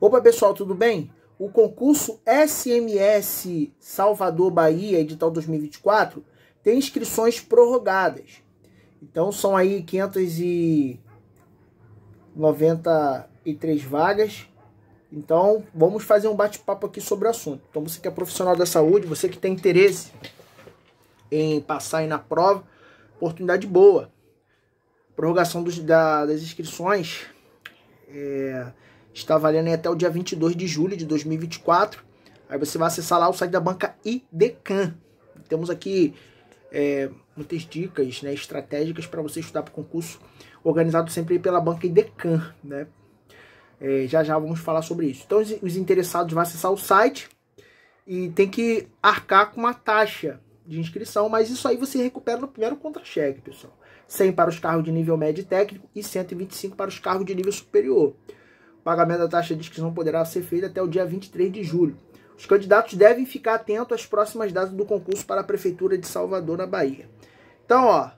Opa, pessoal, tudo bem? O concurso SMS Salvador Bahia, edital 2024, tem inscrições prorrogadas. Então são aí 593 vagas. Então vamos fazer um bate-papo aqui sobre o assunto. Então você que é profissional da saúde, você que tem interesse em passar aí na prova, oportunidade boa. Prorrogação dos, da, das inscrições. É, está valendo até o dia 22 de julho de 2024. Aí você vai acessar lá o site da banca IDECAN. Temos aqui é, muitas dicas né, estratégicas para você estudar para o concurso, organizado sempre pela banca IDECAN. Né? É, já já vamos falar sobre isso. Então, os, os interessados vão acessar o site e tem que arcar com uma taxa de inscrição, mas isso aí você recupera no primeiro contra-cheque, pessoal. 100 para os carros de nível médio e técnico e 125 para os carros de nível superior pagamento da taxa de inscrição poderá ser feito até o dia 23 de julho. Os candidatos devem ficar atentos às próximas datas do concurso para a Prefeitura de Salvador, na Bahia. Então, ó,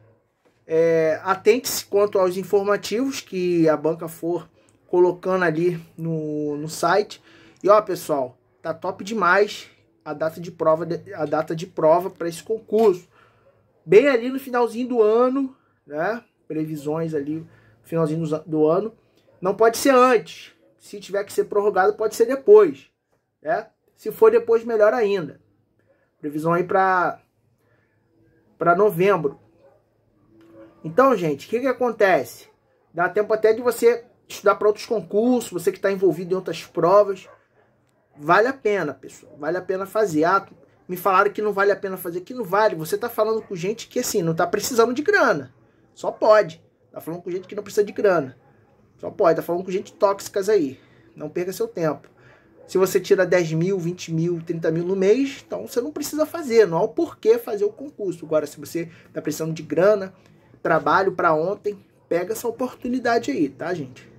é, atente-se quanto aos informativos que a banca for colocando ali no, no site. E ó, pessoal, tá top demais a data de prova, a data de prova para esse concurso. Bem ali no finalzinho do ano, né? Previsões ali, finalzinho do ano. Não pode ser antes, se tiver que ser prorrogado, pode ser depois. Né? Se for depois, melhor ainda. Previsão aí para para novembro. Então, gente, o que, que acontece? Dá tempo até de você estudar para outros concursos, você que está envolvido em outras provas. Vale a pena, pessoal. Vale a pena fazer. Ah, me falaram que não vale a pena fazer, que não vale. Você está falando com gente que, assim, não está precisando de grana. Só pode. Está falando com gente que não precisa de grana. Só pode, tá falando com gente tóxicas aí. Não perca seu tempo. Se você tira 10 mil, 20 mil, 30 mil no mês, então você não precisa fazer, não há o porquê fazer o concurso. Agora, se você tá precisando de grana, trabalho para ontem, pega essa oportunidade aí, tá, gente?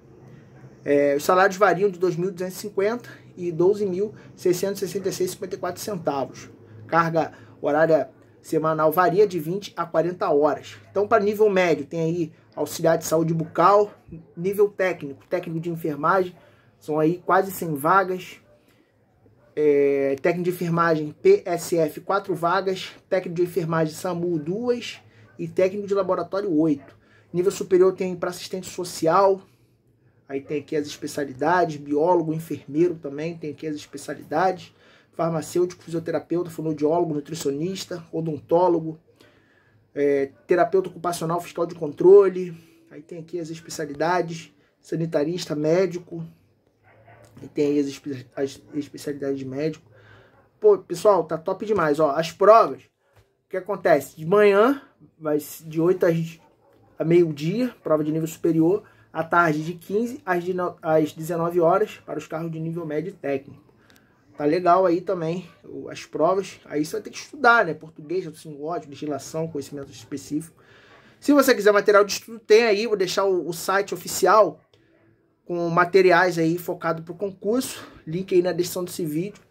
É, os salários variam de 2.250 e 12.666,54 centavos. Carga horária semanal varia de 20 a 40 horas. Então, para nível médio, tem aí auxiliar de saúde bucal, nível técnico, técnico de enfermagem, são aí quase 100 vagas. É, técnico de enfermagem PSF, 4 vagas. Técnico de enfermagem SAMU, 2. E técnico de laboratório, 8. Nível superior tem para assistente social. Aí tem aqui as especialidades: biólogo, enfermeiro também. Tem aqui as especialidades: farmacêutico, fisioterapeuta, fonoaudiólogo, nutricionista, odontólogo, é, terapeuta ocupacional fiscal de controle, aí tem aqui as especialidades, sanitarista, médico, e tem aí as, espe as especialidades de médico. Pô, pessoal, tá top demais, ó, as provas, o que acontece? De manhã, vai de 8 às, a meio-dia, prova de nível superior, à tarde de 15 às, de, às 19 horas para os carros de nível médio e técnico. Tá legal aí também as provas. Aí você vai ter que estudar, né? Português, assim, ódio, legislação, conhecimento específico. Se você quiser material de estudo, tem aí. Vou deixar o, o site oficial com materiais aí focado para o concurso. Link aí na descrição desse vídeo.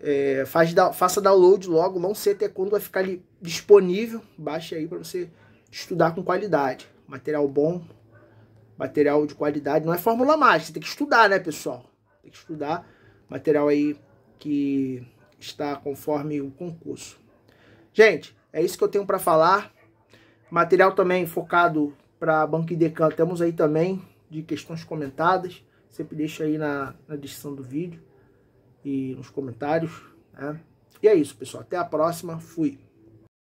É, faz, da, faça download logo. Não sei até quando vai ficar ali disponível. Baixe aí para você estudar com qualidade. Material bom, material de qualidade. Não é fórmula mágica, você tem que estudar, né, pessoal? Tem que estudar material aí que está conforme o concurso. Gente, é isso que eu tenho para falar. Material também focado para Banco Idecan. Temos aí também de questões comentadas. Sempre deixa aí na, na descrição do vídeo e nos comentários. Né? E é isso, pessoal. Até a próxima. Fui.